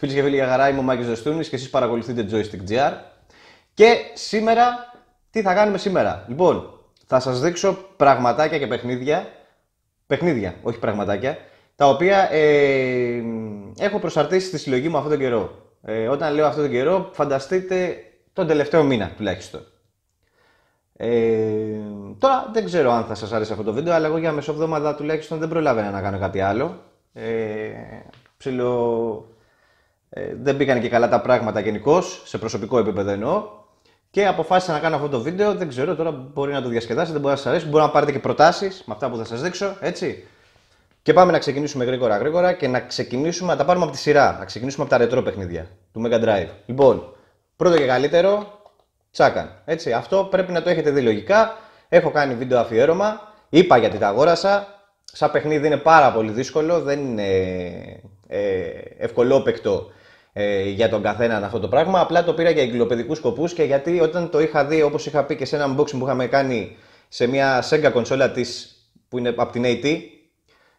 Φίλες και φίλοι, για χαρά είμαι ο Μάκης Ζεστούνης και εσείς παρακολουθείτε Joystick GR. Και σήμερα, τι θα κάνουμε σήμερα. Λοιπόν, θα σας δείξω πραγματάκια και παιχνίδια. Παιχνίδια, όχι πραγματάκια. Τα οποία ε, έχω προσαρτήσει στη συλλογή μου αυτόν τον καιρό. Ε, όταν λέω αυτόν τον καιρό, φανταστείτε τον τελευταίο μήνα τουλάχιστον. Ε, τώρα δεν ξέρω αν θα σας άρεσε αυτό το βίντεο, αλλά εγώ για μεσοβδόμαδα τουλάχιστον δεν προλάβαινα να κάνω κάτι άλλο. Ε, ε, δεν πήγαν και καλά τα πράγματα γενικώ, σε προσωπικό επίπεδο εννοώ. Και αποφάσισα να κάνω αυτό το βίντεο. Δεν ξέρω τώρα, μπορεί να το διασκεδάσετε, μπορεί να σας αρέσει, μπορεί να πάρετε και προτάσεις με αυτά που θα σας δείξω, έτσι. Και πάμε να ξεκινήσουμε γρήγορα γρήγορα και να ξεκινήσουμε, να τα πάρουμε από τη σειρά. Να ξεκινήσουμε από τα ρετρό παιχνίδια του Mega Drive. Λοιπόν, πρώτο και καλύτερο, τσάκαν. Έτσι, αυτό πρέπει να το έχετε δει λογικά. Έχω κάνει βίντεο αφιέρωμα. Είπα γιατί τα αγόρασα. Σαν παιχνίδι είναι πάρα πολύ δύσκολο, δεν είναι ε, ευκολόπαικτο ε, για τον καθέναν αυτό το πράγμα. Απλά το πήρα για εγκυλοπαιδικούς σκοπούς και γιατί όταν το είχα δει, όπως είχα πει και σε ένα unboxing που είχαμε κάνει σε μια Sega κονσόλα της που είναι από την AT,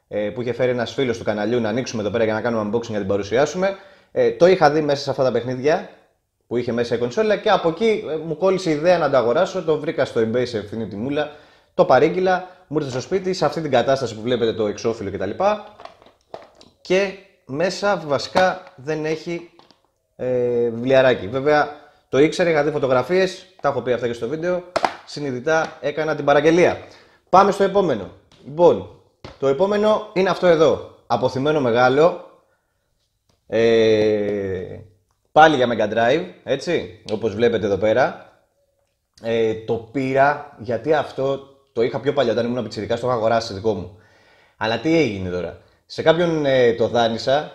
ε, που είχε φέρει ένας φίλος του καναλιού να ανοίξουμε εδώ πέρα για να κάνουμε unboxing να την παρουσιάσουμε. Ε, το είχα δει μέσα σε αυτά τα παιχνίδια που είχε μέσα η κονσόλα και από εκεί ε, μου κόλλησε η ιδέα να το αγοράσω. Το βρήκα στο eBay σε ευθύνη τιμούλα, το παρήγγειλα, μου ήρθε στο σπίτι σε αυτή την κατάσταση που βλέπετε το εξώφυλλο κτλ. και μέσα βασικά δεν έχει ε, βιβλιαράκι. Βέβαια το ήξερε, είχα δει φωτογραφίες, τα έχω πει αυτά και στο βίντεο. Συνειδητά έκανα την παραγγελία. Πάμε στο επόμενο. Λοιπόν, το επόμενο είναι αυτό εδώ. Αποθυμένο μεγάλο. Ε, πάλι για Mega Drive, έτσι, όπως βλέπετε εδώ πέρα. Ε, το πήρα γιατί αυτό το είχα πιο παλιά, όταν ήμουν πιτσιρικά, το είχα αγοράσει δικό μου. Αλλά τι έγινε τώρα. Σε κάποιον ε, το δάνεισα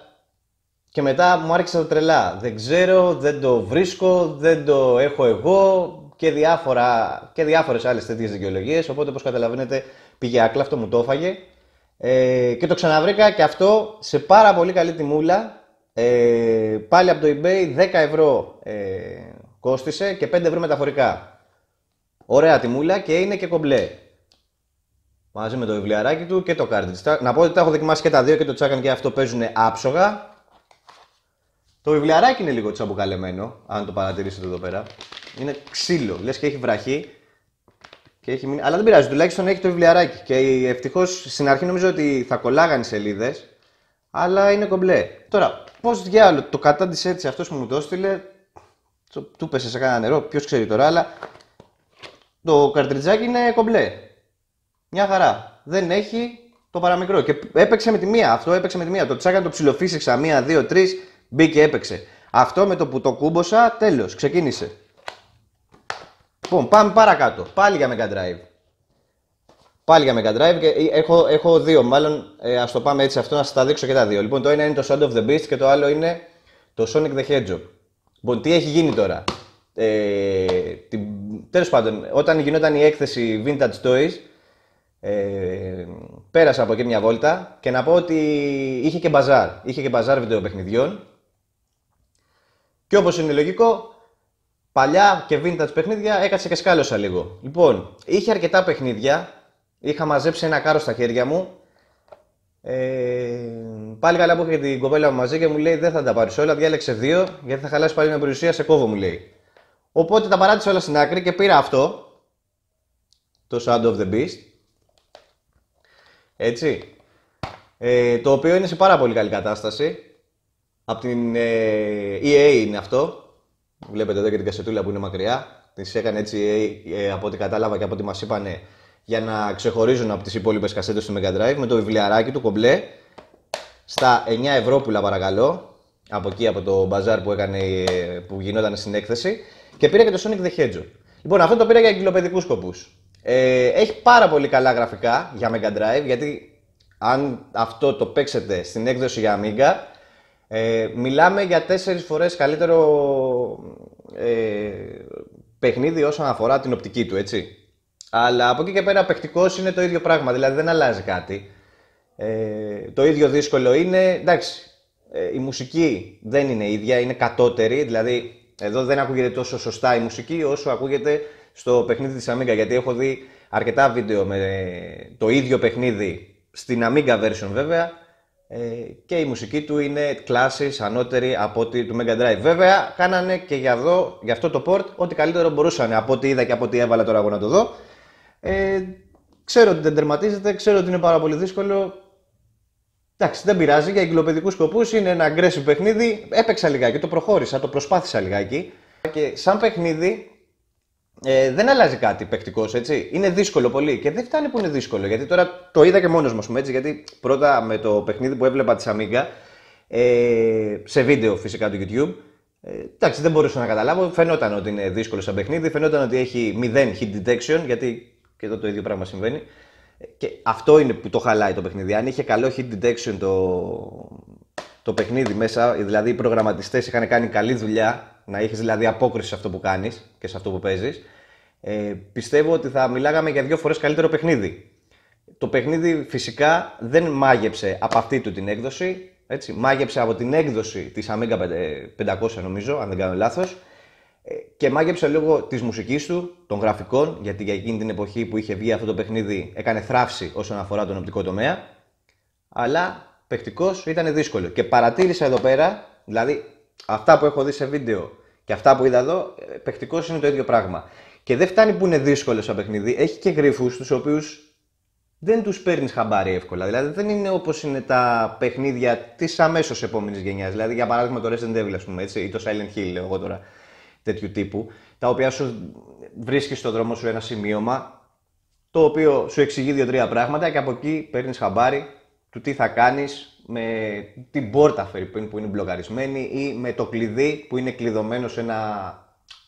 και μετά μου άρχισε το τρελά. Δεν ξέρω, δεν το βρίσκω, δεν το έχω εγώ και, διάφορα, και διάφορες άλλες τέτοιες δικαιολογίες. Οπότε, όπως καταλαβαίνετε, πήγε άκλα, αυτό μου το έφαγε. Ε, και το ξαναβρήκα και αυτό σε πάρα πολύ καλή τιμούλα. Ε, πάλι από το eBay 10 ευρώ ε, και 5 ευρώ μεταφορικά. Ωραία τιμούλα και είναι και κομπλέ μαζί με το βιβλιαράκι του και το κάρτιτς. Να πω ότι τα έχω δοκιμάσει και τα δύο και το τσάκαν και αυτό παίζουν άψογα. Το βιβλιαράκι είναι λίγο τσαμπουκαλεμένο, αν το παρατηρήσετε εδώ πέρα. Είναι ξύλο, λες και έχει βραχή. Και έχει μείνει... Αλλά δεν πειράζει, τουλάχιστον έχει το βιβλιαράκι. Και ευτυχώς στην αρχή νομίζω ότι θα κολλάγαν οι σελίδες, αλλά είναι κομπλέ. Τώρα, πώς διάλογο το κατάντησε έτσι αυτός που μου το έστειλε, του πέσε σε κανένα νερό, ποιος ξέρει τώρα, αλλά το καρτριτζάκι είναι κομπλέ. Μια χαρά. Δεν έχει το παραμικρό. Και έπαιξε με τη μία. Αυτό έπαιξε με τη μία. Το τσάκαν, το ψιλοφύσεξα. Μία, δύο, τρεις. Μπήκε, έπαιξε. Αυτό με το που το κούμποσα, τέλος. Ξεκίνησε. Λοιπόν, πάμε παρακάτω. Πάλι για Mega Drive. Πάλι για Mega Drive και ε, έχω, έχω δύο. Μάλλον ε, ας το πάμε έτσι αυτό να σας τα δείξω και τα δύο. Λοιπόν, το ένα είναι το Sound of the Beast και το άλλο είναι το Sonic the Hedgehog. Λοιπόν, τι έχει γίνει τώρα. Ε, πάντων, όταν γινόταν η έκθεση Vintage Toys, ε, πέρασα από εκεί μια βόλτα και να πω ότι είχε και μπαζάρ. Είχε και μπαζάρ βιντεοπαιχνιδιών. Και όπως είναι λογικό, παλιά και vintage παιχνίδια έκατσα και σκάλωσα λίγο. Λοιπόν, είχε αρκετά παιχνίδια. Είχα μαζέψει ένα κάρο στα χέρια μου. Ε, πάλι καλά που είχε την κοπέλα μου μαζί και μου λέει: Δεν θα τα πάρεις όλα, διάλεξε δύο, γιατί θα χαλάσει πάλι μια περιουσία σε κόβο, μου λέει. Οπότε τα παράτησα όλα στην άκρη και πήρα αυτό. Το Shadow of the Beast έτσι. Ε, το οποίο είναι σε πάρα πολύ καλή κατάσταση. Από την ε, EA είναι αυτό. Βλέπετε εδώ και την κασετούλα που είναι μακριά. τη έκανε έτσι EA, ε, από ό,τι κατάλαβα και από ό,τι μας είπαν, για να ξεχωρίζουν από τις υπόλοιπες κασέτες του Mega Drive με το βιβλιαράκι του κομπλέ στα 9 ευρώ πουλα παρακαλώ από εκεί από το μπαζάρ που, έκανε, ε, που γινόταν στην έκθεση και πήρα και το Sonic the Hedgehog. Λοιπόν, αυτό το πήρα για εγκυλοπαιδικούς σκοπούς. Ε, έχει πάρα πολύ καλά γραφικά για Mega Drive, γιατί αν αυτό το παίξετε στην έκδοση για Amiga, ε, μιλάμε για τέσσερις φορές καλύτερο ε, παιχνίδι όσον αφορά την οπτική του, έτσι. Αλλά από εκεί και πέρα παιχτικός είναι το ίδιο πράγμα, δηλαδή δεν αλλάζει κάτι. το ίδιο δύσκολο είναι, εντάξει, η μουσική δεν είναι ίδια, είναι κατώτερη, δηλαδή εδώ δεν ακούγεται τόσο σωστά η μουσική όσο ακούγεται στο παιχνίδι της Amiga, γιατί έχω δει αρκετά βίντεο με το ίδιο παιχνίδι στην Amiga version βέβαια ε, και η μουσική του είναι κλάσεις ανώτερη από ό,τι του Mega Drive. Βέβαια, κάνανε και για, εδώ, για αυτό το port ό,τι καλύτερο μπορούσαν από ό,τι είδα και από ό,τι έβαλα τώρα εγώ να το δω. Ε, ξέρω ότι δεν τερματίζεται, ξέρω ότι είναι πάρα πολύ δύσκολο. Εντάξει, δεν πειράζει για εγκλοπαιδικούς σκοπούς. Είναι ένα aggressive παιχνίδι. Έπαιξα λιγάκι, το προχώρησα, το προσπάθησα λιγάκι. Και σαν παιχνίδι, ε, δεν αλλάζει κάτι παικτικός, έτσι. Είναι δύσκολο πολύ και δεν φτάνει που είναι δύσκολο. Γιατί τώρα το είδα και μόνος μου, έτσι. Γιατί πρώτα με το παιχνίδι που έβλεπα της Αμίγκα, ε, σε βίντεο φυσικά του YouTube, ε, εντάξει, δεν μπορούσα να καταλάβω. Φαινόταν ότι είναι δύσκολο σαν παιχνίδι, φαινόταν ότι έχει 0 hit detection, γιατί και εδώ το ίδιο πράγμα συμβαίνει. Ε, και αυτό είναι που το χαλάει το παιχνίδι. Αν είχε καλό hit detection το, το παιχνίδι μέσα. Δηλαδή οι προγραμματιστές είχαν κάνει καλή δουλειά, να έχει δηλαδή απόκριση σε αυτό που κάνεις και σε αυτό που παίζεις. Ε, πιστεύω ότι θα μιλάγαμε για δύο φορές καλύτερο παιχνίδι. Το παιχνίδι φυσικά δεν μάγεψε από αυτή του την έκδοση. Έτσι, μάγεψε από την έκδοση της Amiga 500, ε, νομίζω, αν δεν κάνω λάθος. Ε, και μάγεψε λόγω της μουσικής του, των γραφικών, γιατί για εκείνη την εποχή που είχε βγει αυτό το παιχνίδι έκανε θράψη όσον αφορά τον οπτικό τομέα. Αλλά παιχτικός ήταν δύσκολο. Και παρατήρησα εδώ πέρα, δηλαδή αυτά που έχω δει σε βίντεο και αυτά που είδα εδώ, ε, παιχτικός είναι το ίδιο πράγμα. Και δεν φτάνει που είναι δύσκολο σαν παιχνίδι, έχει και γρήφου τους οποίους δεν τους παίρνεις χαμπάρι εύκολα. Δηλαδή δεν είναι όπως είναι τα παιχνίδια της αμέσως επόμενης γενιάς. Δηλαδή για παράδειγμα το Resident Evil, ας πούμε, έτσι, ή το Silent Hill, λέω εγώ τώρα, τέτοιου τύπου, τα οποία σου βρίσκεις στον δρόμο σου ένα σημείωμα το οποίο σου εξηγεί δύο-τρία πράγματα και από εκεί παίρνεις χαμπάρι του τι θα κάνεις με την πόρτα Φερρυπίν που είναι μπλοκαρισμένη ή με το κλειδί που είναι κλειδωμένο σε ένα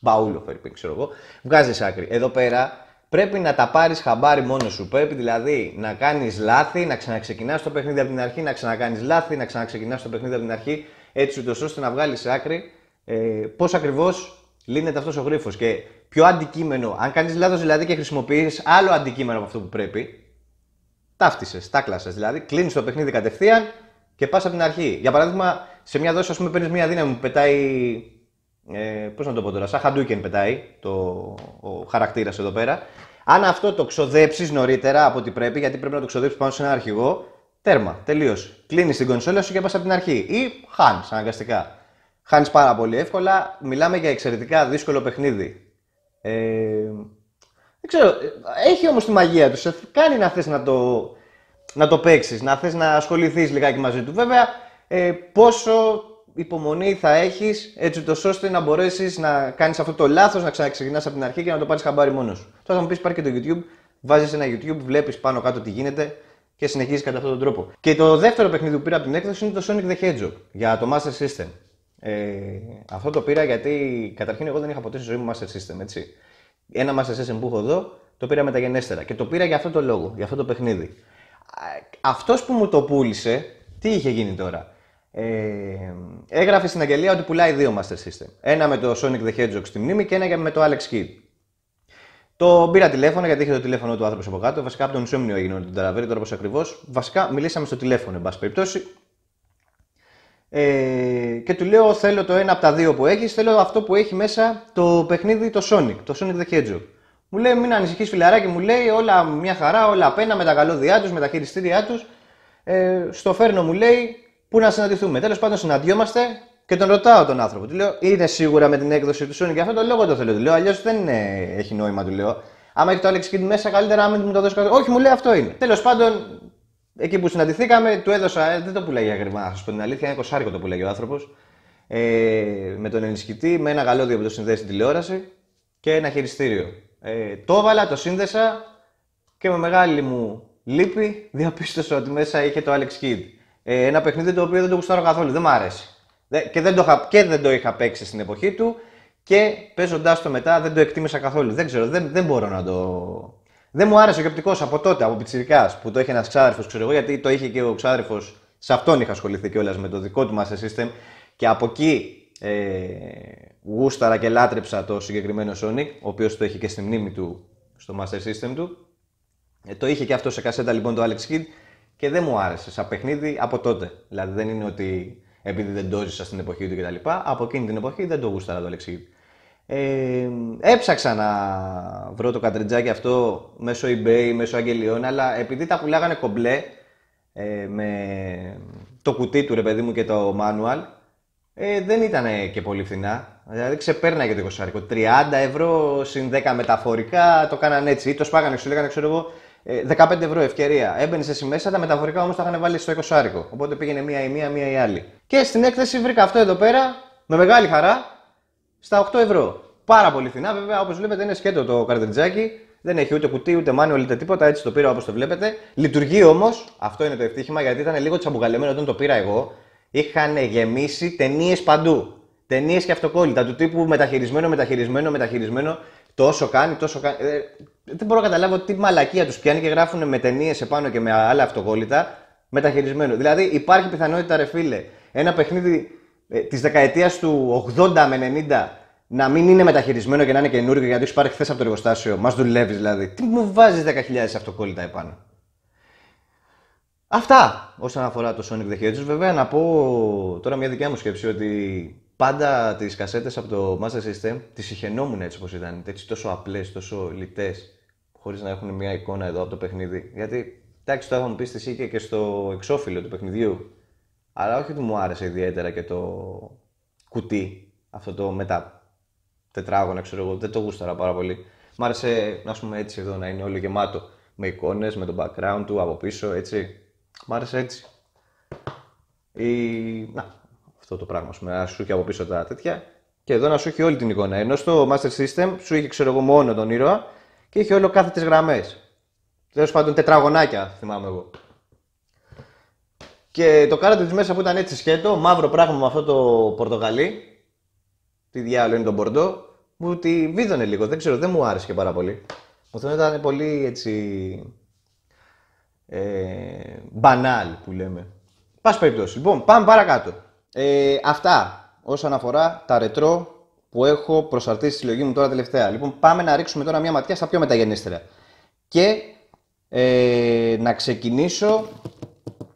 μπαούλο Φερρυπίν, ξέρω εγώ. Βγάζεις άκρη. Εδώ πέρα πρέπει να τα πάρεις χαμπάρι μόνος σου. Πρέπει δηλαδή να κάνεις λάθη, να ξαναξεκινάς το παιχνίδι από την αρχή, να ξανακάνεις λάθη, να ξαναξεκινάς το παιχνίδι από την αρχή, έτσι ώστε να βγάλεις άκρη ε, πώς ακριβώς λύνεται αυτός ο γρίφος. Και ποιο αντικείμενο, αν κάνεις λάθος δηλαδή και χρησιμοποιείς άλλο αντικείμενο από αυτό που πρέπει, ταύτισες, τάκλασες. Δηλαδή, κλείνεις το παιχνίδι κατευθείαν και πας από την αρχή. Για παράδειγμα, σε μια δόση, ας πούμε, παίρνεις μια δύναμη που πετάει. Ε, Πώς να το πω τώρα, σαν χαντούκεν πετάει το, ο χαρακτήρας εδώ πέρα. Αν αυτό το ξοδέψεις νωρίτερα από ό,τι πρέπει, γιατί πρέπει να το ξοδέψεις πάνω σε ένα αρχηγό, τέρμα, τελείως. Κλείνεις την κονσόλα σου και πας από την αρχή. Ή χάνεις αναγκαστικά. Χάνεις πάρα πολύ εύκολα. Μιλάμε για εξαιρετικά δύσκολο παιχνίδι. Ε, δεν ξέρω, έχει όμως τη μαγεία του, σε κάνει να θες να το, να το παίξεις, να θες να ασχοληθείς λιγάκι μαζί του. Βέβαια, ε, πόσο υπομονή θα έχεις έτσι ώστε να μπορέσεις να κάνεις αυτό το λάθος να ξαναξεκινάς από την αρχή και να το πάρεις χαμπάρι μόνος. σου. Τώρα θα μου πεις, πάρει και το YouTube, βάζεις ένα YouTube, βλέπεις πάνω κάτω τι γίνεται και συνεχίζεις κατά αυτόν τον τρόπο. Και το δεύτερο παιχνίδι που πήρα από την έκδοση είναι το Sonic the Hedgehog για το Master System. Ε, αυτό το πήρα γιατί καταρχήν εγώ δεν είχα ποτέ στη ζωή μου Master System, έτσι. Ένα Master System που έχω εδώ το πήρα μεταγενέστερα και το πήρα για αυτό το λόγο, για αυτό το παιχνίδι. Αυτός που μου το πούλησε, τι είχε γίνει τώρα. Ε, έγραφε στην αγγελία ότι πουλάει δύο Master System. Ένα με το Sonic the Hedgehog στη μνήμη και ένα με το Alex Kidd. Το πήρα τηλέφωνο γιατί είχε το τηλέφωνο του άνθρωπος από κάτω. Βασικά από τον Ισόμνιο έγινε τον την τώρα πώς ακριβώς. Βασικά μιλήσαμε στο τηλέφωνο, εν πάση περιπτώσει ε, και του λέω θέλω το ένα από τα δύο που έχεις, θέλω αυτό που έχει μέσα το παιχνίδι το Sonic, το Sonic the Hedgehog. Μου λέει μην ανησυχείς, φιλαράκι, μου λέει όλα μια χαρά, όλα απένα με τα καλώδια τους, με τα χειριστήριά τους. Ε, στο φέρνω μου λέει πού να συναντηθούμε. Τέλος πάντων συναντιόμαστε και τον ρωτάω τον άνθρωπο. Του λέω είναι σίγουρα με την έκδοση του Sonic αυτό το λόγο το θέλω. Του λέω αλλιώς δεν ε, έχει νόημα του λέω. Άμα έχει το Alex Kidd μέσα, καλύτερα να μην μου το δώσεις. Όχι, μου λέει αυτό είναι. Τέλος πάντων, Εκεί που συναντηθήκαμε, του έδωσα. Ε, δεν το πουλάει για γρήγορα, να την αλήθεια. Είναι κοσάρικο το πουλάει ο άνθρωπος. Ε, με τον ενισχυτή, με ένα γαλόδιο που το συνδέει στην τηλεόραση και ένα χειριστήριο. Ε, το έβαλα, το σύνδεσα και με μεγάλη μου λύπη διαπίστωσα ότι μέσα είχε το Alex Kidd. Ε, ένα παιχνίδι το οποίο δεν το γουστάρω καθόλου, δεν μου άρεσε. Και δεν, το είχα, δεν το είχα παίξει στην εποχή του και παίζοντάς το μετά δεν το εκτίμησα καθόλου. Δεν ξέρω, δεν, δεν μπορώ να το, δεν μου άρεσε ο κεπτικός από τότε, από πιτσυρικά που το είχε ένας ξάδερφος, ξέρω εγώ, γιατί το είχε και ο ξάδερφος, σε αυτόν είχα ασχοληθεί κιόλας με το δικό του μας system. Και από εκεί ε, γούσταρα και λάτρεψα το συγκεκριμένο Sonic, ο οποίος το είχε και στη μνήμη του στο Master System του. Ε, το είχε και αυτό σε κασέτα λοιπόν το Alex Kidd και δεν μου άρεσε σαν παιχνίδι από τότε. Δηλαδή δεν είναι ότι επειδή δεν το ζήσα στην εποχή του κτλ. Από εκείνη την εποχή δεν το γούσταρα το Alex Kidd. Ε, έψαξα να βρω το κατριτζάκι αυτό μέσω eBay, μέσω αγγελιών, αλλά επειδή τα πουλάγανε κομπλέ ε, με το κουτί του ρε παιδί μου και το manual, ε, δεν ήταν και πολύ φθηνά. Δηλαδή ξεπέρναγε το 20 30 ευρώ συν 10 μεταφορικά το κάνανε έτσι. Ή το σπάγανε, σου λέγανε, ξέρω εγώ, 15 ε, ευρώ ευκαιρία. Έμπαινες εσύ μέσα, τα μεταφορικά όμως τα είχαν βάλει στο 20 Οπότε πήγαινε μία η μία, μία η άλλη. Και στην έκθεση βρήκα αυτό εδώ πέρα με μεγάλη χαρά στα 8 ευρώ. Πάρα πολύ φθηνά, βέβαια, όπως βλέπετε είναι σκέτο το καρτριτζάκι. Δεν έχει ούτε κουτί, ούτε μάνι, ούτε τίποτα. Έτσι το πήρα όπως το βλέπετε. Λειτουργεί όμως, αυτό είναι το ευτύχημα, γιατί ήταν λίγο τσαμπουγαλεμένο όταν το πήρα εγώ. Είχαν γεμίσει ταινίες παντού. Ταινίες και αυτοκόλλητα του τύπου μεταχειρισμένο, μεταχειρισμένο, μεταχειρισμένο. Τόσο κάνει, τόσο κάνει. Ε, δεν μπορώ να καταλάβω τι μαλακία τους πιάνει και γράφουν με ταινίες επάνω και με άλλα αυτοκόλλητα μεταχειρισμένο. Δηλαδή υπάρχει πιθανότητα, ρε φίλε, ένα παιχνίδι ε, της δεκαετίας του 80 με 90 να μην είναι μεταχειρισμένο και να είναι καινούργιο γιατί έχεις πάρει χθες από το εργοστάσιο. Μας δουλεύεις δηλαδή. Τι μου βάζεις 10.000 αυτοκόλλητα επάνω. Αυτά όσον αφορά το Sonic the Hedgehog. Βέβαια να πω τώρα μια δικιά μου σκέψη ότι πάντα τις κασέτες από το Master System τις συχαινόμουν έτσι όπως ήταν. Έτσι, τόσο απλές, τόσο λιτές, χωρίς να έχουν μια εικόνα εδώ από το παιχνίδι. Γιατί εντάξει, το έχουν πεις στη και στο εξώφυλλο του παιχνιδιού αλλά όχι ότι μου άρεσε ιδιαίτερα και το κουτί, αυτό το μετά τετράγωνα, ξέρω εγώ, δεν το γούσταρα πάρα πολύ. Μ' άρεσε, να πούμε έτσι εδώ, να είναι όλο γεμάτο. Με εικόνες, με το background του, από πίσω, έτσι. Μ' άρεσε έτσι. Ή, να, αυτό το πράγμα, πούμε, να σου έχει από πίσω τα τέτοια. Και εδώ να σου έχει όλη την εικόνα. Ενώ στο Master System σου είχε, ξέρω εγώ, μόνο τον ήρωα και είχε όλο κάθε τις γραμμές. Τέλος πάντων, τετραγωνάκια θυμάμαι εγώ. Και το κάνατε της μέσα που ήταν έτσι σκέτο, μαύρο πράγμα με αυτό το πορτοκαλί. Τι διάλογο είναι το μπορντό. Μου τη βίδωνε λίγο, δεν ξέρω, δεν μου άρεσε και πάρα πολύ. Μου θέλω ήταν πολύ έτσι. Ε, μπανάλ που λέμε. Πα περιπτώσει. Λοιπόν, πάμε παρακάτω. Ε, αυτά όσον αφορά τα ρετρό που έχω προσαρτήσει στη συλλογή μου τώρα τελευταία. Λοιπόν, πάμε να ρίξουμε τώρα μια ματιά στα πιο μεταγενέστερα. Και ε, να ξεκινήσω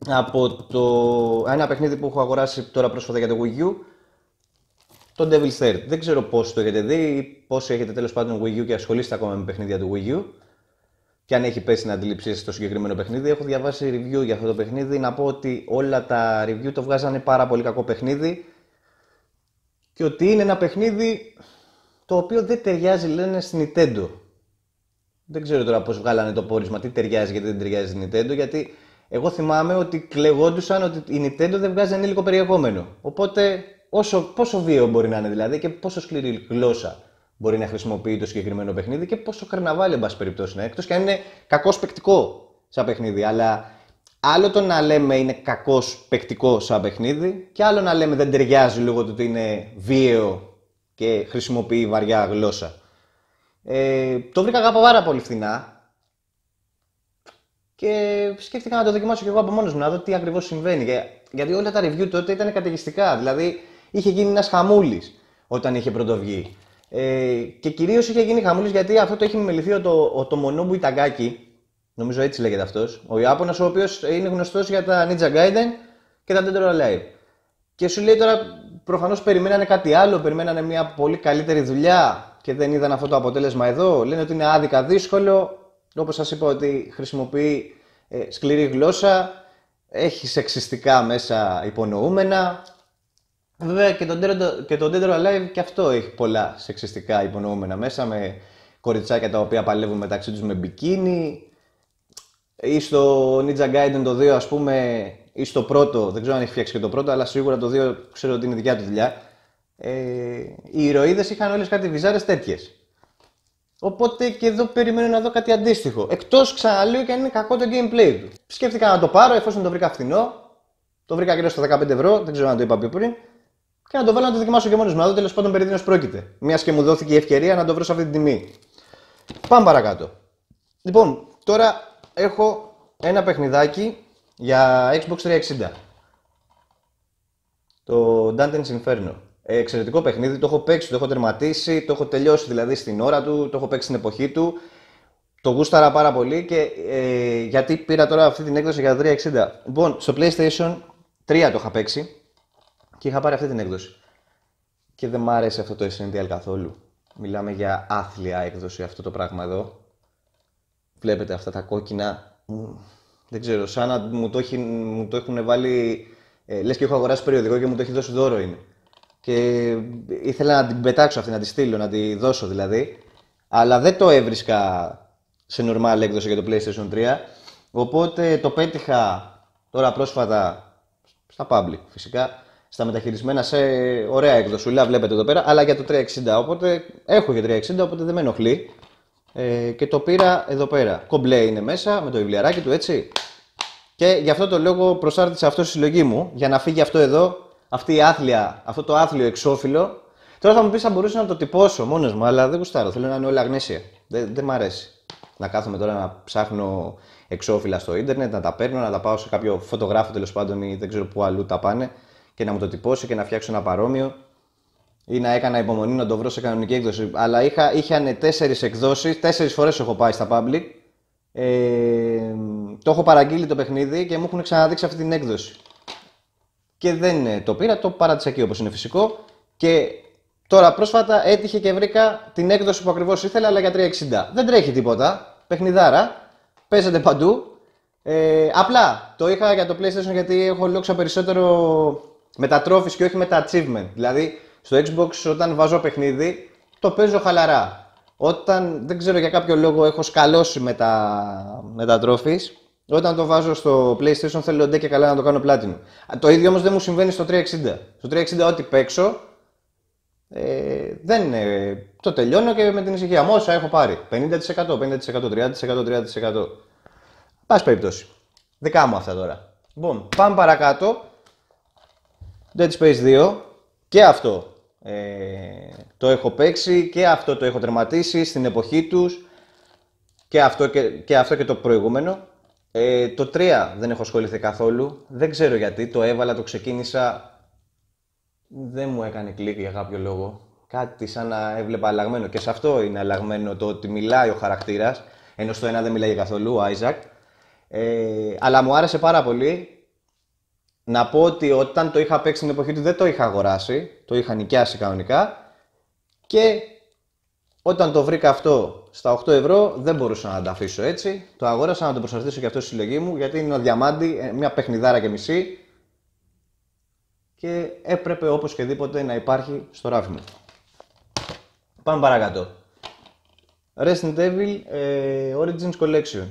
από το, ένα παιχνίδι που έχω αγοράσει τώρα πρόσφατα για το Wii U, το Devil's Third. Δεν ξέρω πώς το έχετε δει ή πόσο έχετε τέλος πάντων Wii U και ασχολείστε ακόμα με παιχνίδια του Wii U και αν έχει πέσει στην αντίληψή στο συγκεκριμένο παιχνίδι. Έχω διαβάσει review για αυτό το παιχνίδι. Να πω ότι όλα τα review το βγάζανε πάρα πολύ κακό παιχνίδι και ότι είναι ένα παιχνίδι το οποίο δεν ταιριάζει, λένε, στην Nintendo. Δεν ξέρω τώρα πώς βγάλανε το πόρισμα, τι ταιριάζει γιατί δεν ταιριάζει στην Nintendo, γιατί εγώ θυμάμαι ότι κλεγόντουσαν ότι η Nintendo δεν βγάζει ανήλικο περιεχόμενο. Οπότε, όσο, πόσο βίαιο μπορεί να είναι δηλαδή και πόσο σκληρή γλώσσα μπορεί να χρησιμοποιεί το συγκεκριμένο παιχνίδι και πόσο καρναβάλι, εν πάση περιπτώσει, να εκτός και αν είναι κακός παικτικό σαν παιχνίδι. Αλλά άλλο το να λέμε είναι κακός παικτικό σαν παιχνίδι, και άλλο να λέμε δεν ταιριάζει λόγω του ότι είναι βίαιο και χρησιμοποιεί βαριά γλώσσα. Ε, το βρήκα πάρα πολύ φθηνά. Και σκέφτηκα να το δοκιμάσω κι εγώ από μόνος μου, να δω τι ακριβώς συμβαίνει. Γιατί όλα τα review τότε ήταν καταιγιστικά. Δηλαδή είχε γίνει ένας χαμούλης όταν είχε πρωτοβγεί. Ε, και κυρίως είχε γίνει χαμούλης γιατί αυτό το έχει μιμεληθεί ο, το, ο Ιταγκάκη. Νομίζω έτσι λέγεται αυτός. Ο Ιάπωνας, ο οποίος είναι γνωστός για τα Ninja Gaiden και τα Dead or Alive. Και σου λέει τώρα, προφανώς περιμένανε κάτι άλλο, περιμένανε μια πολύ καλύτερη δουλειά και δεν είδαν αυτό το αποτέλεσμα εδώ. Λένε ότι είναι άδικα δύσκολο όπως σας είπα ότι χρησιμοποιεί ε, σκληρή γλώσσα, έχει σεξιστικά μέσα υπονοούμενα. Βέβαια και το, και το Dead Alive και αυτό έχει πολλά σεξιστικά υπονοούμενα μέσα με κοριτσάκια τα οποία παλεύουν μεταξύ τους με μπικίνι ή στο Ninja Gaiden το 2 ας πούμε ή στο πρώτο, δεν ξέρω αν έχει φτιάξει και το πρώτο αλλά σίγουρα το 2 ξέρω ότι είναι δικιά του δουλειά ε, οι ηρωίδες είχαν όλες κάτι βυζάρες τέτοιες Οπότε και εδώ περιμένω να δω κάτι αντίστοιχο. Εκτός ξαναλέω και αν είναι κακό το gameplay του. Σκέφτηκα να το πάρω εφόσον το βρήκα φθηνό. Το βρήκα γύρω στα 15 ευρώ, δεν ξέρω αν το είπα πιο πριν. Και να το βάλω να το δοκιμάσω και μόνος μου. Να δω τέλος πάντων περί πρόκειται. Μιας και μου δόθηκε η ευκαιρία να το βρω σε αυτή την τιμή. Πάμε παρακάτω. Λοιπόν, τώρα έχω ένα παιχνιδάκι για Xbox 360. Το Dante's Inferno. Ε, εξαιρετικό παιχνίδι. Το έχω παίξει, το έχω τερματίσει, το έχω τελειώσει δηλαδή στην ώρα του, το έχω παίξει στην εποχή του. Το γούσταρα πάρα πολύ και ε, γιατί πήρα τώρα αυτή την έκδοση για 360. Λοιπόν, στο PlayStation 3 το είχα παίξει και είχα πάρει αυτή την έκδοση. Και δεν μ' άρεσε αυτό το Essential καθόλου. Μιλάμε για άθλια έκδοση αυτό το πράγμα εδώ. Βλέπετε αυτά τα κόκκινα. Δεν ξέρω, σαν να μου το, έχουν, μου βάλει. Ε, λες και έχω αγοράσει περιοδικό και μου το έχει δώσει δώρο είναι και ήθελα να την πετάξω αυτή, να τη στείλω, να τη δώσω δηλαδή. Αλλά δεν το έβρισκα σε normal έκδοση για το PlayStation 3. Οπότε το πέτυχα τώρα πρόσφατα στα public φυσικά, στα μεταχειρισμένα σε ωραία έκδοση, Λέω, βλέπετε εδώ πέρα, αλλά για το 360. Οπότε έχω για 360, οπότε δεν με ενοχλεί. Ε, και το πήρα εδώ πέρα. Κομπλέ είναι μέσα με το βιβλιαράκι του, έτσι. Και γι' αυτό το λόγο προσάρτησα αυτό στη συλλογή μου, για να φύγει αυτό εδώ αυτή η άθλια, αυτό το άθλιο εξώφυλλο. Τώρα θα μου πεις, θα μπορούσα να το τυπώσω μόνος μου, αλλά δεν γουστάρω. Θέλω να είναι όλα αγνέσια, Δεν, δεν μ' αρέσει. Να κάθομαι τώρα να ψάχνω εξώφυλλα στο ίντερνετ, να τα παίρνω, να τα πάω σε κάποιο φωτογράφο τέλος πάντων ή δεν ξέρω πού αλλού τα πάνε και να μου το τυπώσει και να φτιάξω ένα παρόμοιο ή να έκανα υπομονή να το βρω σε κανονική έκδοση. Αλλά είχα, είχαν τέσσερις εκδόσεις, τέσσερις φορές έχω πάει στα public. Ε, το έχω παραγγείλει το παιχνίδι και μου έχουν ξαναδείξει αυτή την έκδοση και δεν ε, το πήρα, το παράτησα εκεί όπως είναι φυσικό και τώρα πρόσφατα έτυχε και βρήκα την έκδοση που ακριβώς ήθελα αλλά για 360. Δεν τρέχει τίποτα, παιχνιδάρα, παίζεται παντού. Ε, απλά το είχα για το PlayStation γιατί έχω λόξα περισσότερο με και όχι με achievement. Δηλαδή στο Xbox όταν βάζω παιχνίδι το παίζω χαλαρά. Όταν δεν ξέρω για κάποιο λόγο έχω σκαλώσει με τα, όταν το βάζω στο PlayStation θέλω ντε και καλά να το κάνω πλάτινο. Το ίδιο όμως δεν μου συμβαίνει στο 360. Στο 360 ό,τι παίξω ε, δεν, ε, το τελειώνω και με την ησυχία μου όσα έχω πάρει. 50%, 50%, 30%, 30%. Πάση περιπτώσει. Δικά μου αυτά τώρα. Bon, πάμε παρακάτω. Dead Space 2. Και αυτό ε, το έχω παίξει και αυτό το έχω τερματίσει στην εποχή τους. Και αυτό και, και, αυτό και το προηγούμενο. Ε, το 3 δεν έχω ασχοληθεί καθόλου. Δεν ξέρω γιατί. Το έβαλα, το ξεκίνησα. Δεν μου έκανε κλικ για κάποιο λόγο. Κάτι σαν να έβλεπα αλλαγμένο. Και σε αυτό είναι αλλαγμένο το ότι μιλάει ο χαρακτήρας. Ενώ στο ένα δεν μιλάει καθόλου, ο Άιζακ. Ε, αλλά μου άρεσε πάρα πολύ. Να πω ότι όταν το είχα παίξει την εποχή του δεν το είχα αγοράσει. Το είχα νοικιάσει κανονικά. Και όταν το βρήκα αυτό στα 8 ευρώ δεν μπορούσα να τα αφήσω έτσι. Το αγόρασα να το προσαρτήσω και αυτό στη συλλογή μου γιατί είναι ο διαμάντι, ε, μια παιχνιδάρα και μισή. Και έπρεπε όπως και δίποτε να υπάρχει στο ράφι μου. Πάμε παρακάτω. Resident Evil ε, Origins Collection.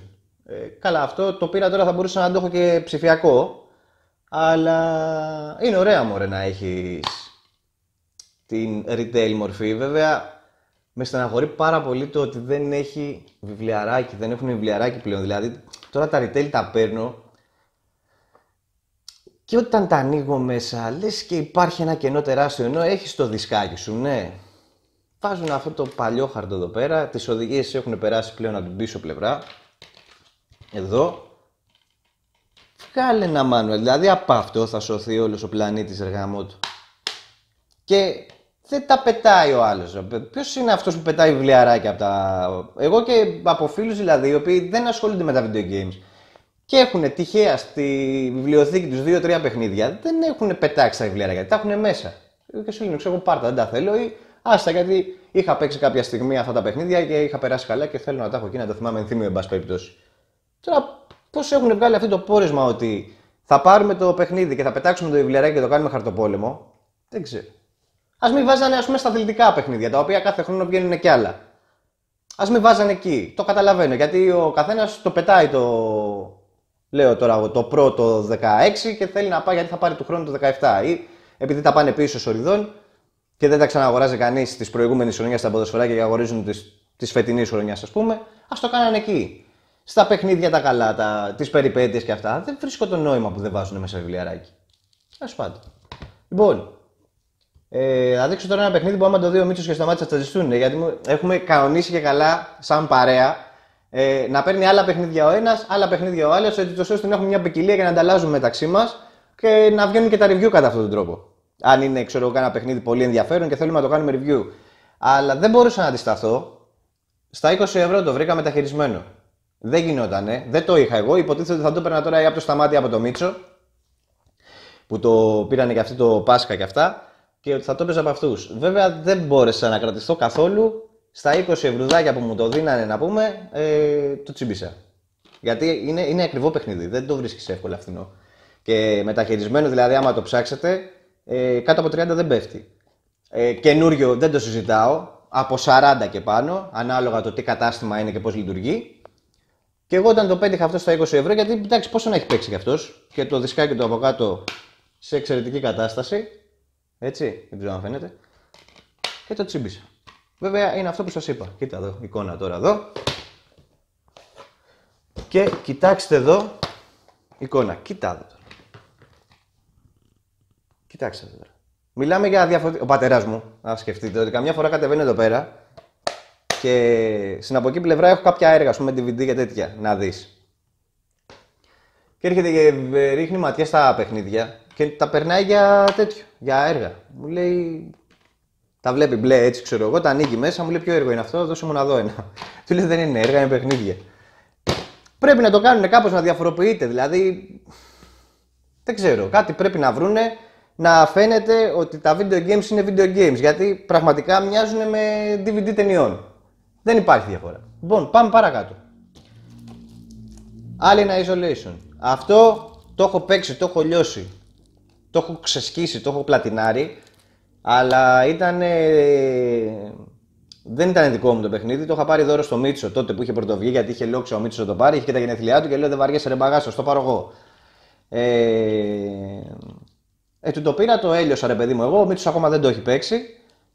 Ε, καλά, αυτό το πήρα τώρα θα μπορούσα να το έχω και ψηφιακό. Αλλά είναι ωραία μωρέ να έχεις την retail μορφή. Βέβαια με στεναχωρεί πάρα πολύ το ότι δεν έχει βιβλιαράκι, δεν έχουν βιβλιαράκι πλέον. Δηλαδή, τώρα τα retail τα παίρνω και όταν τα ανοίγω μέσα, λες και υπάρχει ένα κενό τεράστιο, ενώ έχεις το δισκάκι σου, ναι. Βάζουν αυτό το παλιό χαρτό εδώ πέρα, τις οδηγίες έχουν περάσει πλέον από την πίσω πλευρά. Εδώ. Βγάλε ένα manual, δηλαδή από αυτό θα σωθεί όλος ο πλανήτης εργάμου του. Και δεν τα πετάει ο άλλος. Ε, Ποιος είναι αυτός που πετάει βιβλιαράκια από τα. Εγώ και από φίλους δηλαδή, οι οποίοι δεν ασχολούνται με τα video games και έχουν τυχαία στη βιβλιοθήκη τους δύο-τρία παιχνίδια, δεν έχουν πετάξει τα βιβλιαράκια, τα έχουν μέσα. Και σου λένε, ξέρω, πάρτα, δεν τα θέλω ή άστα γιατί είχα παίξει κάποια στιγμή αυτά τα παιχνίδια και είχα περάσει καλά και θέλω να τα έχω εκεί να τα θυμάμαι ενθύμιο, εν πάση περιπτώσει. Τώρα, πώς έχουν βγάλει αυτό το πόρισμα ότι θα πάρουμε το παιχνίδι και θα πετάξουμε το βιβλιαράκι και το κάνουμε χαρτοπόλεμο, δεν ξέρω. Ας μην βάζανε ας πούμε, στα αθλητικά παιχνίδια, τα οποία κάθε χρόνο βγαίνουν κι άλλα. Ας μην βάζανε εκεί. Το καταλαβαίνω γιατί ο καθένας το πετάει το. Λέω τώρα το πρώτο 16 και θέλει να πάει γιατί θα πάρει του χρόνου το 17. Ή επειδή τα πάνε πίσω σοριδών και δεν τα ξαναγοράζει κανείς της προηγούμενης χρονιάς στα ποδοσφαιράκια και αγορίζουν τη φετινής χρονιάς, ας πούμε, ας το κάνανε εκεί. Στα παιχνίδια τα καλά, τι τις περιπέτειες και αυτά. Δεν βρίσκω το νόημα που δεν βάζουν μέσα βιβλιαράκι. Ας πάντων. Λοιπόν, ε, θα δείξω τώρα ένα παιχνίδι που άμα το δει ο και στα μάτια θα ζητούν. Ναι, γιατί έχουμε κανονίσει και καλά, σαν παρέα, ε, να παίρνει άλλα παιχνίδια ο ένας, άλλα παιχνίδια ο άλλος, έτσι ώστε να έχουμε μια ποικιλία και να ανταλλάζουμε μεταξύ μας και να βγαίνουν και τα review κατά αυτόν τον τρόπο. Αν είναι, ξέρω εγώ, ένα παιχνίδι πολύ ενδιαφέρον και θέλουμε να το κάνουμε review. Αλλά δεν μπορούσα να αντισταθώ. Στα 20 ευρώ το βρήκα μεταχειρισμένο. Δεν γινότανε δεν το είχα εγώ. Υποτίθεται ότι θα το έπαιρνα τώρα ή από το σταμάτη από το Μίτσο που το πήρανε και αυτοί το Πάσχα και αυτά και ότι θα το έπαιζα από αυτούς. Βέβαια δεν μπόρεσα να κρατηθώ καθόλου. Στα 20 ευρουδάκια που μου το δίνανε να πούμε, ε, το τσιμπήσα. Γιατί είναι, είναι ακριβό παιχνίδι, δεν το βρίσκεις εύκολα φθηνό. Και μεταχειρισμένο δηλαδή, άμα το ψάξετε, ε, κάτω από 30 δεν πέφτει. Ε, καινούριο δεν το συζητάω, από 40 και πάνω, ανάλογα το τι κατάστημα είναι και πώς λειτουργεί. Και εγώ όταν το πέτυχα αυτό στα 20 ευρώ, γιατί εντάξει, πόσο να έχει παίξει κι αυτός και το δισκάκι του από κάτω σε εξαιρετική κατάσταση, έτσι, δεν ξέρω αν φαίνεται. Και το τσίμπησα. Βέβαια είναι αυτό που σας είπα. Κοίτα εδώ, εικόνα τώρα εδώ. Και κοιτάξτε εδώ, εικόνα. Κοίτα εδώ τώρα. Κοιτάξτε εδώ Μιλάμε για διαφορετικό. Ο πατέρας μου, να σκεφτείτε ότι καμιά φορά κατεβαίνει εδώ πέρα και στην από εκεί πλευρά έχω κάποια έργα, ας πούμε DVD και τέτοια, να δεις. Και έρχεται και ε, ρίχνει ματιά στα παιχνίδια και τα περνάει για τέτοιο για έργα. Μου λέει. Τα βλέπει μπλε έτσι, ξέρω εγώ, τα ανοίγει μέσα, μου λέει ποιο έργο είναι αυτό, δώσε μου να δω ένα. Του λέει δεν είναι έργα, είναι παιχνίδια. Πρέπει να το κάνουν κάπως να διαφοροποιείται, δηλαδή. Δεν ξέρω, κάτι πρέπει να βρούνε να φαίνεται ότι τα video games είναι video games, γιατί πραγματικά μοιάζουν με DVD ταινιών. Δεν υπάρχει διαφορά. Λοιπόν, πάμε παρακάτω. Alien Isolation. Αυτό το έχω παίξει, το έχω λιώσει. Το έχω ξεσκίσει, το έχω πλατινάρει, αλλά ήταν. Δεν ήταν δικό μου το παιχνίδι, το είχα πάρει δώρο στο Μίτσο τότε που είχε πρωτοβγεί γιατί είχε λόξα ο Μίτσος το πάρει, είχε και τα γενεθλιά του και λέω δεν βαριέσαι ρε μπαγάσο, το πάρω εγώ. Ε, ε, του το πήρα, το έλειωσα ρε παιδί μου εγώ, ο Μίτσος ακόμα δεν το έχει παίξει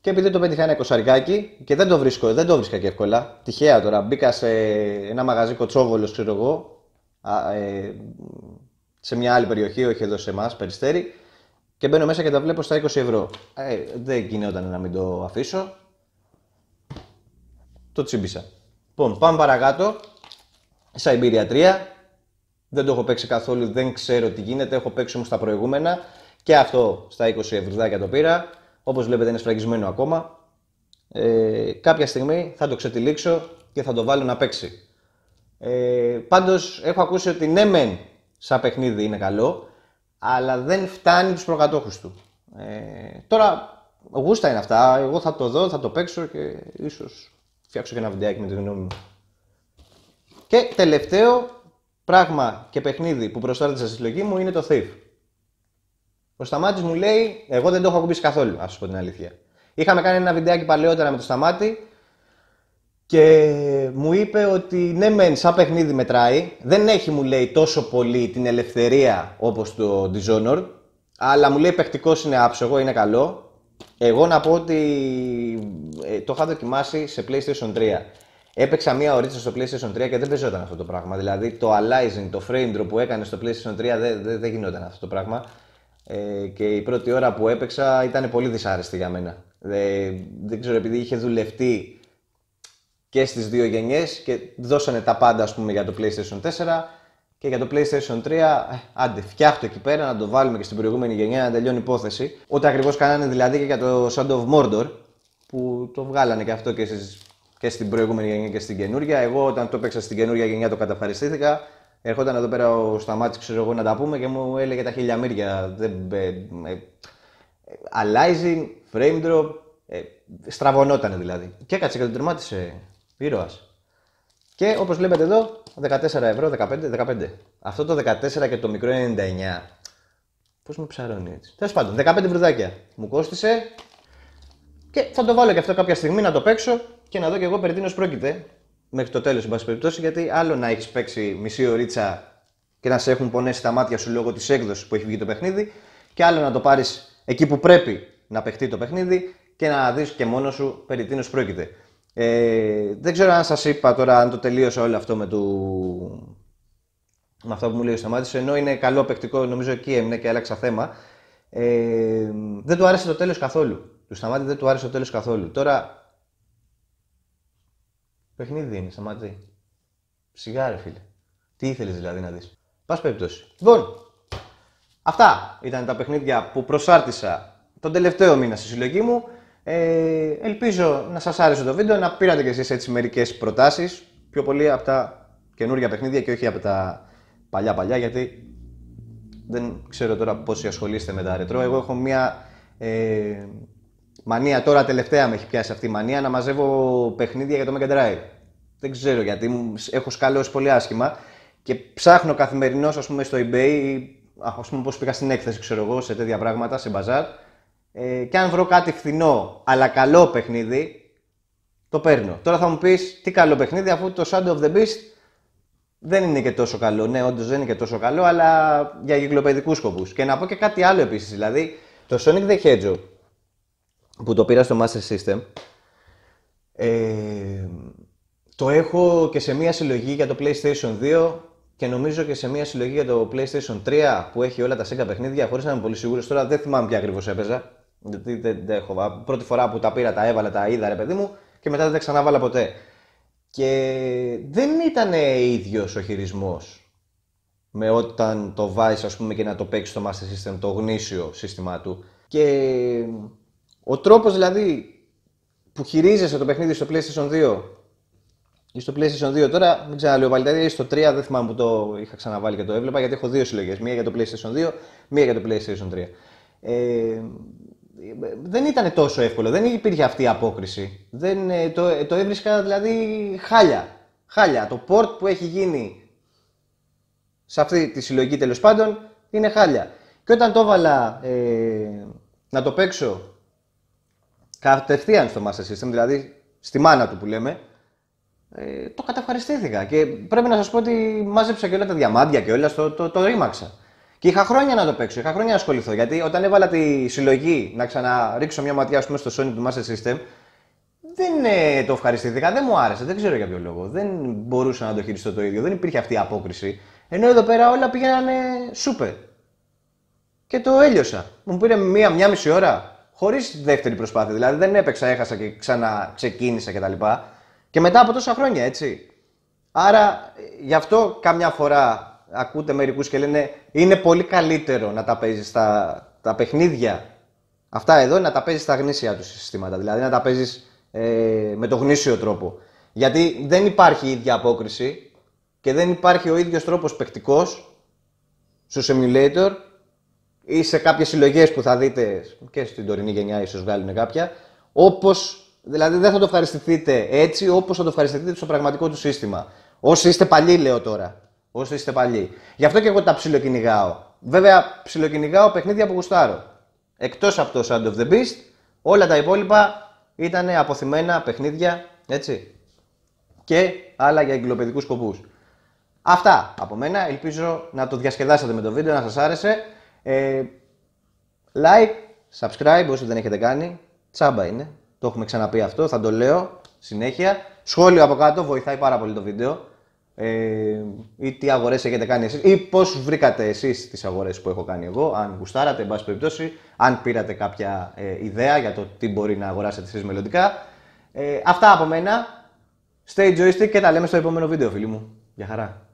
και επειδή το πέτυχα ένα κοσαρικάκι και δεν το βρίσκω, δεν το βρίσκα και εύκολα. Τυχαία τώρα. Μπήκα σε ένα μαγαζί κοτσόβολος, ξέρω εγώ, ε, σε μια άλλη περιοχή, όχι εδώ σε εμάς, περιστέρι και μπαίνω μέσα και τα βλέπω στα 20 ευρώ. Ε, δεν γινόταν να μην το αφήσω. Το τσίμπησα. Λοιπόν, πάμε παρακάτω. Σαϊμπήρια 3. Δεν το έχω παίξει καθόλου, δεν ξέρω τι γίνεται. Έχω παίξει όμως τα προηγούμενα. Και αυτό στα 20 ευρωδάκια το πήρα. Όπως βλέπετε είναι σφραγισμένο ακόμα. Ε, κάποια στιγμή θα το ξετυλίξω και θα το βάλω να παίξει. Ε, Πάντως έχω ακούσει ότι ναι, μεν σαν παιχνίδι είναι καλό, αλλά δεν φτάνει τους προκατόχους του. Ε, τώρα, γούστα είναι αυτά. Εγώ θα το δω, θα το παίξω και ίσως φτιάξω και ένα βιντεάκι με τη γνώμη μου. Και τελευταίο πράγμα και παιχνίδι που προσφέρεται στη συλλογή μου είναι το Thief. Ο Σταμάτης μου λέει, εγώ δεν το έχω ακουμπήσει καθόλου, ας σου πω την αλήθεια. Είχαμε κάνει ένα βιντεάκι παλαιότερα με το Σταμάτη, και μου είπε ότι ναι, μεν, σαν παιχνίδι μετράει. Δεν έχει, μου λέει, τόσο πολύ την ελευθερία όπως το Dishonored. Αλλά μου λέει παιχτικός είναι άψογο, είναι καλό. Εγώ να πω ότι ε, το είχα δοκιμάσει σε PlayStation 3. Έπαιξα μία ωρίτσα στο PlayStation 3 και δεν παίζονταν αυτό το πράγμα. Δηλαδή το aliasing, το frame drop που έκανε στο PlayStation 3 δεν, δεν, γινόταν αυτό το πράγμα. Ε, και η πρώτη ώρα που έπαιξα ήταν πολύ δυσάρεστη για μένα. Ε, δεν ξέρω, επειδή είχε δουλευτεί και στις δύο γενιές και δώσανε τα πάντα ας πούμε για το PlayStation 4 και για το PlayStation 3, ε, άντε, φτιάχτω εκεί πέρα να το βάλουμε και στην προηγούμενη γενιά να τελειώνει η υπόθεση. Ό,τι ακριβώς κάνανε δηλαδή και για το Shadow of Mordor, που το βγάλανε και αυτό και, και στην προηγούμενη γενιά και στην καινούργια. Εγώ όταν το παίξα στην καινούργια γενιά το καταφαριστήθηκα. Ερχόταν εδώ πέρα ο Σταμάτης, ξέρω εγώ να τα πούμε και μου έλεγε τα χίλια μύρια. Δεν, ε, ε frame drop, ε, στραβωνόταν δηλαδή. Και έκατσε και τον τερμάτισε Ήρωας. Και όπως βλέπετε εδώ, 14 ευρώ, 15, 15. Αυτό το 14 και το μικρό 99. Πώς μου ψαρώνει έτσι. Τέλος πάντων, 15 βρουδάκια μου κόστησε. Και θα το βάλω και αυτό κάποια στιγμή να το παίξω και να δω και εγώ περί τίνος πρόκειται. Μέχρι το τέλος, εν πάση περιπτώσει, γιατί άλλο να έχεις παίξει μισή ωρίτσα και να σε έχουν πονέσει τα μάτια σου λόγω της έκδοσης που έχει βγει το παιχνίδι, και άλλο να το πάρεις εκεί που πρέπει να παιχτεί το παιχνίδι και να δεις και μόνος σου περί τίνος πρόκειται. Ε, δεν ξέρω αν σας είπα τώρα αν το τελείωσε όλο αυτό με, το με αυτό που μου λέει ο Σταμάτης, ενώ είναι καλό παικτικό, νομίζω εκεί έμεινε και άλλαξα θέμα. Ε, δεν του άρεσε το τέλος καθόλου. Του Σταμάτη δεν του άρεσε το τέλος καθόλου. Τώρα... Παιχνίδι είναι, Σταμάτη. ρε φίλε. Τι ήθελες δηλαδή να δεις. Πας περιπτώσει. Λοιπόν, αυτά ήταν τα παιχνίδια που προσάρτησα τον τελευταίο μήνα στη συλλογή μου. Ε, ελπίζω να σας άρεσε το βίντεο, να πήρατε κι εσείς έτσι μερικές προτάσεις, πιο πολύ από τα καινούργια παιχνίδια και όχι από τα παλιά παλιά, γιατί δεν ξέρω τώρα πόσοι ασχολείστε με τα ρετρό. Εγώ έχω μια ε, μανία τώρα τελευταία με έχει πιάσει αυτή η μανία να μαζεύω παιχνίδια για το Mega Drive. Δεν ξέρω γιατί, έχω σκαλώσει πολύ άσχημα και ψάχνω καθημερινώς ας πούμε στο eBay, ας πούμε πώς πήγα στην έκθεση ξέρω εγώ σε τέτοια πράγματα, σε μπαζάρ ε, και αν βρω κάτι φθηνό αλλά καλό παιχνίδι, το παίρνω. Τώρα θα μου πεις τι καλό παιχνίδι, αφού το Shadow of the Beast δεν είναι και τόσο καλό. Ναι, όντως δεν είναι και τόσο καλό, αλλά για κυκλοπαιδικού σκοπούς. Και να πω και κάτι άλλο επίσης. Δηλαδή, το Sonic the Hedgehog που το πήρα στο Master System. Ε, το έχω και σε μία συλλογή για το PlayStation 2 και νομίζω και σε μία συλλογή για το PlayStation 3 που έχει όλα τα Sega παιχνίδια χωρίς να είμαι πολύ σίγουρος. Τώρα δεν θυμάμαι πια ακριβώς έπαιζα. Γιατί δεν έχω. Πρώτη φορά που τα πήρα, τα έβαλα, τα είδα, ρε παιδί μου, και μετά δεν τα ξανάβαλα ποτέ. Και δεν ήταν ίδιος ο χειρισμός με όταν το βάζεις, ας πούμε, και να το παίξεις το Master System, το γνήσιο σύστημά του. Και ο τρόπος δηλαδή που χειρίζεσαι το παιχνίδι στο PlayStation 2 ή στο PlayStation 2 τώρα, μην ξαναλέω πάλι τα στο 3 δεν θυμάμαι που το είχα ξαναβάλει και το έβλεπα γιατί έχω δύο συλλογές. Μία για το PlayStation 2, μία για το PlayStation 3. Ε, δεν ήταν τόσο εύκολο, δεν υπήρχε αυτή η απόκριση. Δεν, ε, το, ε, το έβρισκα δηλαδή χάλια. Χάλια. Το port που έχει γίνει σε αυτή τη συλλογή τέλος πάντων είναι χάλια. Και όταν το έβαλα ε, να το παίξω κατευθείαν στο Master System, δηλαδή στη μάνα του που λέμε, ε, το καταυχαριστήθηκα. Και πρέπει να σας πω ότι μάζεψα και όλα τα διαμάντια και όλα, το, το, το ρήμαξα. Και είχα χρόνια να το παίξω, είχα χρόνια να ασχοληθώ. Γιατί όταν έβαλα τη συλλογή να ξαναρίξω μια ματιά πούμε, στο Sony του Master System, δεν ε, το ευχαριστήθηκα, δεν μου άρεσε, δεν ξέρω για ποιο λόγο. Δεν μπορούσα να το χειριστώ το ίδιο, δεν υπήρχε αυτή η απόκριση. Ενώ εδώ πέρα όλα πήγαιναν σούπερ. Και το έλειωσα. Μου πήρε μία, μία μισή ώρα, χωρίς δεύτερη προσπάθεια. Δηλαδή δεν έπαιξα, έχασα και ξαναξεκίνησα κτλ. Και, και μετά από τόσα χρόνια, έτσι. Άρα γι' αυτό καμιά φορά ακούτε μερικούς και λένε είναι πολύ καλύτερο να τα παίζεις τα, τα παιχνίδια. Αυτά εδώ να τα παίζεις στα γνήσια τους συστήματα. Δηλαδή να τα παίζεις ε, με το γνήσιο τρόπο. Γιατί δεν υπάρχει η ίδια απόκριση και δεν υπάρχει ο ίδιος τρόπος παικτικός στο simulator ή σε κάποιες συλλογές που θα δείτε και στην τωρινή γενιά, ίσως βγάλουν κάποια. Όπως Δηλαδή δεν θα το ευχαριστηθείτε έτσι όπως θα το ευχαριστηθείτε στο πραγματικό του σύστημα. Όσοι είστε παλιοί, λέω τώρα. Όσο είστε παλιοί. Γι' αυτό και εγώ τα ψιλοκυνηγάω. Βέβαια, ψιλοκυνηγάω παιχνίδια που γουστάρω. Εκτός από το Sound of the Beast, όλα τα υπόλοιπα ήταν αποθυμένα παιχνίδια, έτσι. Και άλλα για εγκυλοπαιδικού σκοπούς. Αυτά από μένα. Ελπίζω να το διασκεδάσατε με το βίντεο, να σας άρεσε. Ε, like, subscribe όσοι δεν έχετε κάνει. Τσάμπα είναι. Το έχουμε ξαναπεί αυτό, θα το λέω συνέχεια. Σχόλιο από κάτω, βοηθάει πάρα πολύ το βίντεο ε, ή τι αγορές έχετε κάνει εσείς ή πώς βρήκατε εσείς τις αγορές που έχω κάνει εγώ, αν γουστάρατε, εν πάση περιπτώσει, αν πήρατε κάποια ε, ιδέα για το τι μπορεί να αγοράσετε εσείς μελλοντικά. Ε, αυτά από μένα. Stay joystick και τα λέμε στο επόμενο βίντεο, φίλοι μου. Γεια χαρά.